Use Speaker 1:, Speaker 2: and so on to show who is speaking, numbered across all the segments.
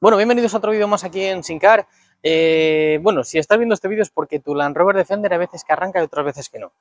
Speaker 1: Bueno, bienvenidos a otro vídeo más aquí en Sincar. Eh, bueno, si estás viendo este vídeo es porque tu Land Rover Defender a veces que arranca y otras veces que no.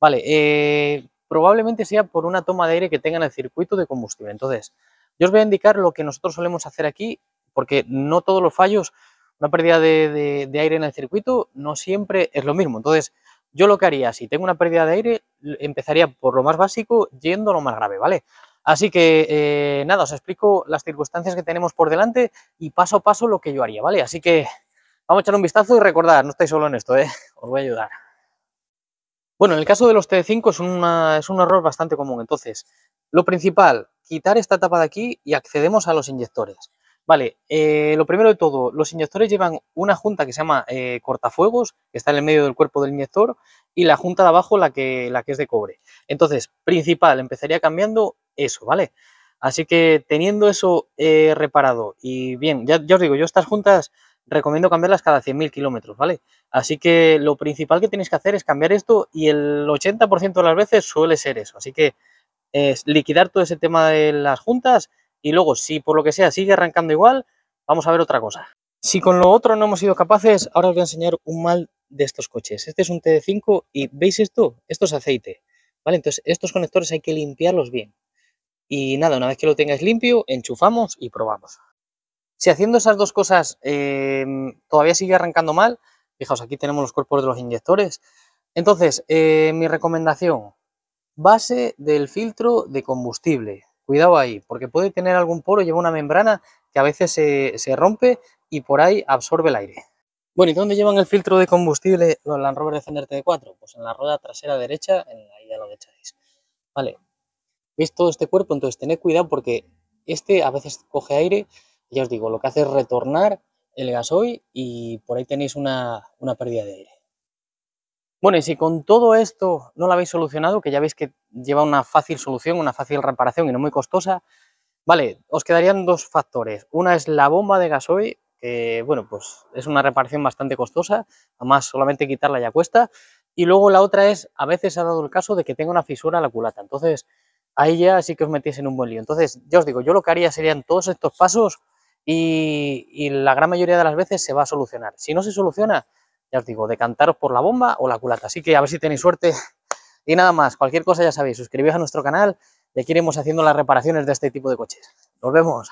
Speaker 1: Vale, eh, probablemente sea por una toma de aire que tenga en el circuito de combustible. Entonces, yo os voy a indicar lo que nosotros solemos hacer aquí, porque no todos los fallos, una pérdida de, de aire en el circuito, no siempre es lo mismo. Entonces, yo lo que haría, si tengo una pérdida de aire, empezaría por lo más básico, yendo a lo más grave, ¿vale? Así que eh, nada, os explico las circunstancias que tenemos por delante y paso a paso lo que yo haría, ¿vale? Así que vamos a echar un vistazo y recordad, no estáis solo en esto, ¿eh? Os voy a ayudar. Bueno, en el caso de los t 5 es, es un error bastante común, entonces lo principal, quitar esta tapa de aquí y accedemos a los inyectores. Vale, eh, lo primero de todo, los inyectores llevan una junta que se llama eh, cortafuegos, que está en el medio del cuerpo del inyector, y la junta de abajo la que, la que es de cobre. Entonces, principal, empezaría cambiando eso, ¿vale? Así que teniendo eso eh, reparado y bien, ya, os digo, yo estas juntas recomiendo cambiarlas cada 100.000 kilómetros, ¿vale? Así que lo principal que tenéis que hacer es cambiar esto y el 80% de las veces suele ser eso. Así que es eh, liquidar todo ese tema de las juntas y luego si por lo que sea sigue arrancando igual, vamos a ver otra cosa. Si con lo otro no hemos sido capaces, ahora os voy a enseñar un mal de estos coches. Este es un TD5 y ¿veis esto? Esto es aceite, ¿vale? Entonces estos conectores hay que limpiarlos bien. Y nada, una vez que lo tengáis limpio, enchufamos y probamos. Si haciendo esas dos cosas em, todavía sigue arrancando mal, fijaos, aquí tenemos los cuerpos de los inyectores. Entonces, eh, mi recomendación, base del filtro de combustible. Cuidado ahí, porque puede tener algún poro, lleva una membrana que a veces se, rompe y por ahí absorbe el aire. Bueno, ¿y dónde llevan el filtro de combustible los Land Rover Defender T4? Pues en la rueda trasera derecha, en ahí ya lo echáis. Vale, veis todo este cuerpo, entonces tened cuidado porque este a veces coge aire, ya os digo, lo que hace es retornar el gasoil y por ahí tenéis una, pérdida de aire. Bueno, y si con todo esto no lo habéis solucionado, que ya veis que lleva una fácil solución, una fácil reparación y no muy costosa, vale, os quedarían dos factores. Una es la bomba de gasoil, que bueno, pues es una reparación bastante costosa, además solamente quitarla ya cuesta. Y luego la otra es, a veces ha dado el caso de que tenga una fisura en la culata. Entonces, ahí ya sí que os metéis en un buen lío. Entonces, ya os digo, yo lo que haría serían todos estos pasos y, la gran mayoría de las veces se va a solucionar. Si no se soluciona, ya os digo, decantaros por la bomba o la culata. Así que a ver si tenéis suerte. Y nada más, cualquier cosa ya sabéis, suscribíos a nuestro canal le aquí haciendo las reparaciones de este tipo de coches. Nos vemos.